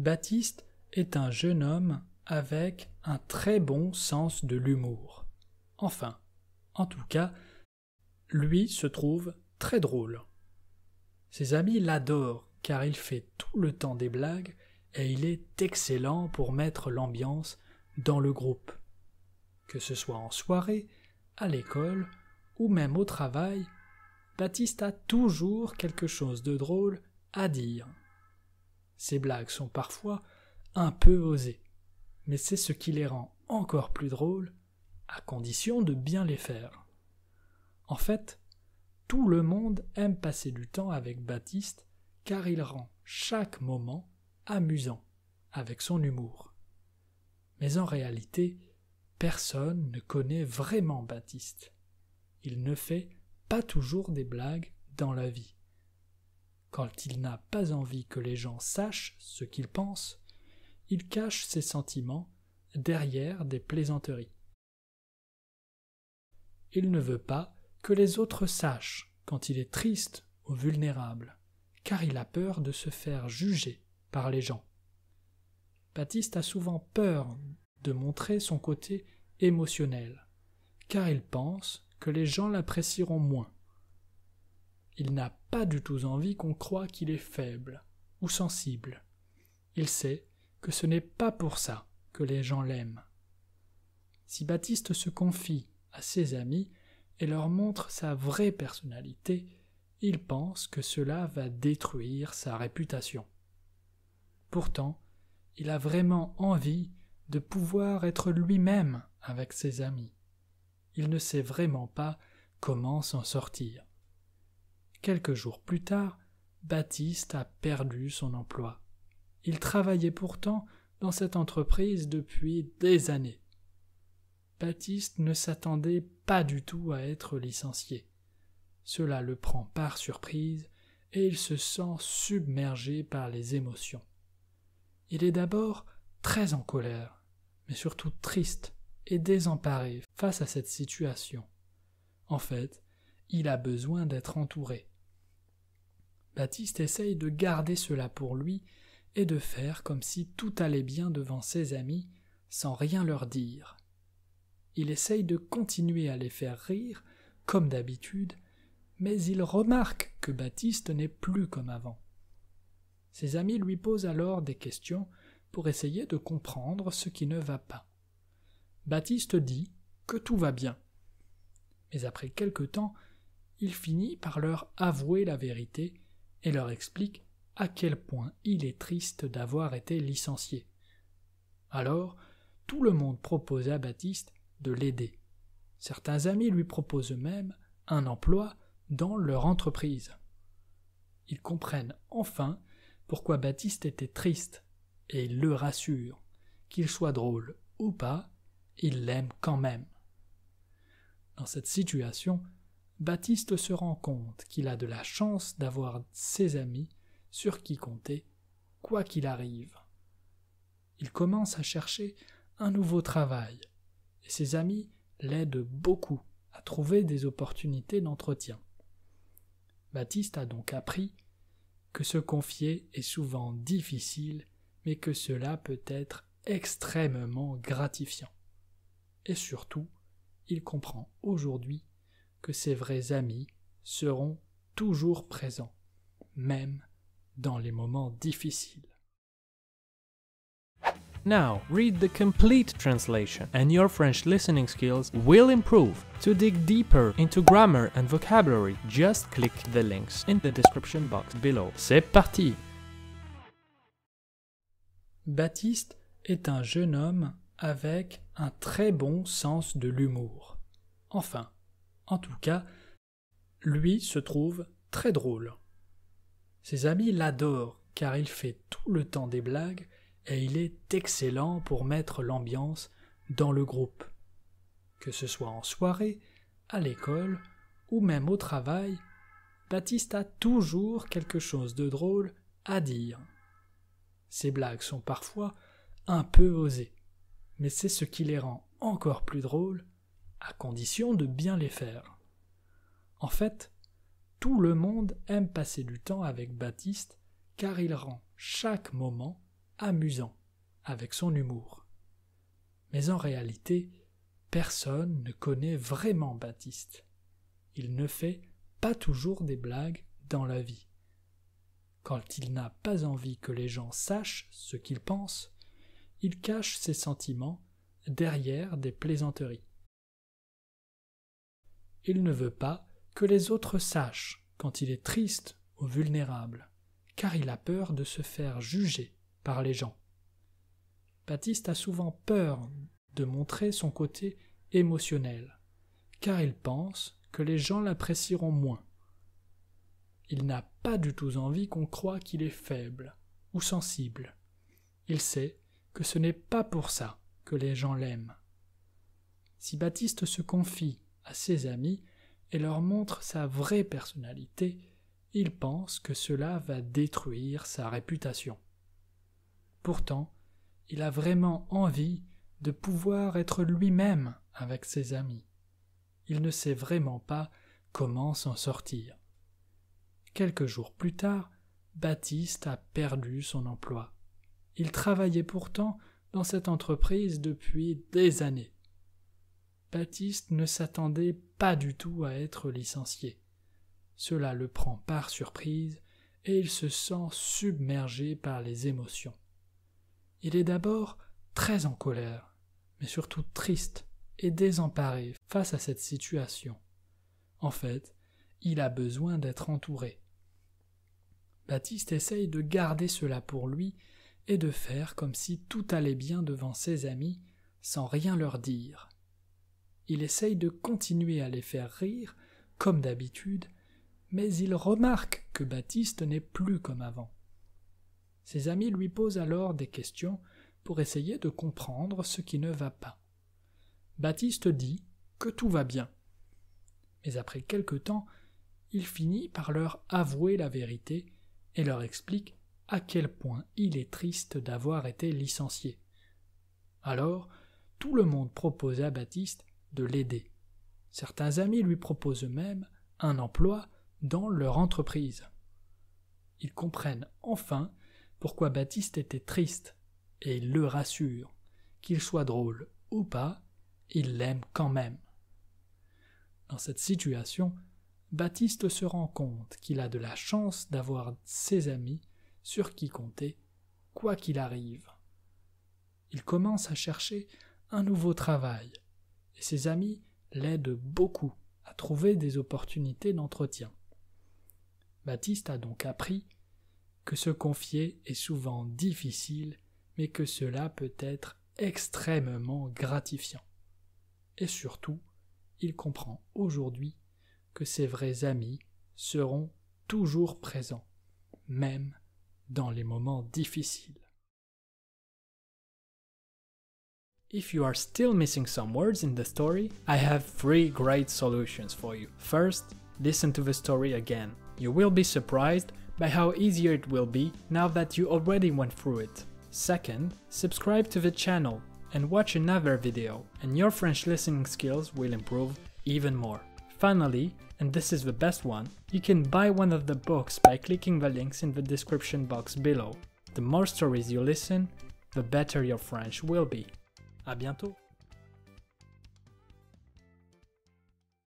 Baptiste est un jeune homme avec un très bon sens de l'humour. Enfin, en tout cas, lui se trouve très drôle. Ses amis l'adorent car il fait tout le temps des blagues et il est excellent pour mettre l'ambiance dans le groupe. Que ce soit en soirée, à l'école ou même au travail, Baptiste a toujours quelque chose de drôle à dire. Ces blagues sont parfois un peu osées, mais c'est ce qui les rend encore plus drôles, à condition de bien les faire. En fait, tout le monde aime passer du temps avec Baptiste car il rend chaque moment amusant avec son humour. Mais en réalité, personne ne connaît vraiment Baptiste. Il ne fait pas toujours des blagues dans la vie. Quand il n'a pas envie que les gens sachent ce qu'il pense, il cache ses sentiments derrière des plaisanteries. Il ne veut pas que les autres sachent quand il est triste ou vulnérable, car il a peur de se faire juger par les gens. Baptiste a souvent peur de montrer son côté émotionnel, car il pense que les gens l'apprécieront moins. Il n'a pas du tout envie qu'on croie qu'il est faible ou sensible. Il sait que ce n'est pas pour ça que les gens l'aiment. Si Baptiste se confie à ses amis et leur montre sa vraie personnalité, il pense que cela va détruire sa réputation. Pourtant, il a vraiment envie de pouvoir être lui-même avec ses amis. Il ne sait vraiment pas comment s'en sortir. Quelques jours plus tard, Baptiste a perdu son emploi. Il travaillait pourtant dans cette entreprise depuis des années. Baptiste ne s'attendait pas du tout à être licencié. Cela le prend par surprise et il se sent submergé par les émotions. Il est d'abord très en colère, mais surtout triste et désemparé face à cette situation. En fait, il a besoin d'être entouré. Baptiste essaye de garder cela pour lui et de faire comme si tout allait bien devant ses amis sans rien leur dire. Il essaye de continuer à les faire rire, comme d'habitude, mais il remarque que Baptiste n'est plus comme avant. Ses amis lui posent alors des questions pour essayer de comprendre ce qui ne va pas. Baptiste dit que tout va bien. Mais après quelque temps, il finit par leur avouer la vérité et leur explique à quel point il est triste d'avoir été licencié. Alors, tout le monde propose à Baptiste de l'aider. Certains amis lui proposent même un emploi dans leur entreprise. Ils comprennent enfin pourquoi Baptiste était triste, et ils le rassurent. Qu'il soit drôle ou pas, il l'aime quand même. Dans cette situation, Baptiste se rend compte qu'il a de la chance d'avoir ses amis sur qui compter, quoi qu'il arrive. Il commence à chercher un nouveau travail, et ses amis l'aident beaucoup à trouver des opportunités d'entretien. Baptiste a donc appris que se confier est souvent difficile, mais que cela peut être extrêmement gratifiant. Et surtout, il comprend aujourd'hui que ses vrais amis seront toujours présents, même dans les moments difficiles. Now, read the complete translation and your French listening skills will improve. To dig deeper into grammar and vocabulary, just click the links in the description box below. C'est parti Baptiste est un jeune homme avec un très bon sens de l'humour. Enfin, en tout cas, lui se trouve très drôle. Ses amis l'adorent car il fait tout le temps des blagues et il est excellent pour mettre l'ambiance dans le groupe. Que ce soit en soirée, à l'école ou même au travail, Baptiste a toujours quelque chose de drôle à dire. Ses blagues sont parfois un peu osées, mais c'est ce qui les rend encore plus drôles à condition de bien les faire. En fait, tout le monde aime passer du temps avec Baptiste car il rend chaque moment amusant avec son humour. Mais en réalité, personne ne connaît vraiment Baptiste. Il ne fait pas toujours des blagues dans la vie. Quand il n'a pas envie que les gens sachent ce qu'il pense, il cache ses sentiments derrière des plaisanteries. Il ne veut pas que les autres sachent quand il est triste ou vulnérable, car il a peur de se faire juger par les gens. Baptiste a souvent peur de montrer son côté émotionnel, car il pense que les gens l'apprécieront moins. Il n'a pas du tout envie qu'on croie qu'il est faible ou sensible. Il sait que ce n'est pas pour ça que les gens l'aiment. Si Baptiste se confie à ses amis et leur montre sa vraie personnalité, il pense que cela va détruire sa réputation. Pourtant, il a vraiment envie de pouvoir être lui-même avec ses amis. Il ne sait vraiment pas comment s'en sortir. Quelques jours plus tard, Baptiste a perdu son emploi. Il travaillait pourtant dans cette entreprise depuis des années. Baptiste ne s'attendait pas du tout à être licencié. Cela le prend par surprise et il se sent submergé par les émotions. Il est d'abord très en colère, mais surtout triste et désemparé face à cette situation. En fait, il a besoin d'être entouré. Baptiste essaye de garder cela pour lui et de faire comme si tout allait bien devant ses amis sans rien leur dire. Il essaye de continuer à les faire rire, comme d'habitude, mais il remarque que Baptiste n'est plus comme avant. Ses amis lui posent alors des questions pour essayer de comprendre ce qui ne va pas. Baptiste dit que tout va bien. Mais après quelque temps, il finit par leur avouer la vérité et leur explique à quel point il est triste d'avoir été licencié. Alors, tout le monde propose à Baptiste de l'aider. Certains amis lui proposent même un emploi dans leur entreprise. Ils comprennent enfin pourquoi Baptiste était triste, et ils le rassurent. Qu'il soit drôle ou pas, il l'aime quand même. Dans cette situation, Baptiste se rend compte qu'il a de la chance d'avoir ses amis sur qui compter, quoi qu'il arrive. Il commence à chercher un nouveau travail ses amis l'aident beaucoup à trouver des opportunités d'entretien. Baptiste a donc appris que se confier est souvent difficile, mais que cela peut être extrêmement gratifiant. Et surtout, il comprend aujourd'hui que ses vrais amis seront toujours présents, même dans les moments difficiles. If you are still missing some words in the story, I have three great solutions for you. First, listen to the story again. You will be surprised by how easier it will be now that you already went through it. Second, subscribe to the channel and watch another video and your French listening skills will improve even more. Finally, and this is the best one, you can buy one of the books by clicking the links in the description box below. The more stories you listen, the better your French will be. À bientôt